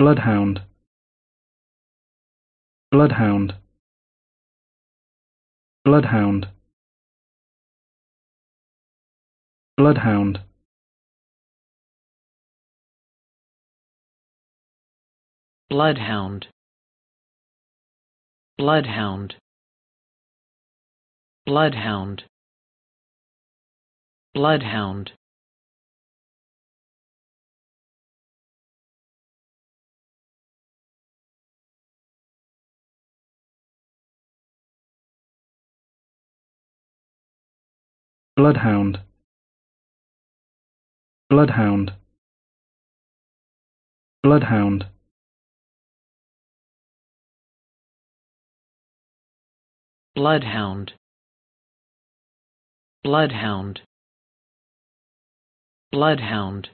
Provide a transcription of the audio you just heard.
bloodhound bloodhound bloodhound bloodhound bloodhound bloodhound bloodhound bloodhound bloodhound bloodhound bloodhound bloodhound bloodhound bloodhound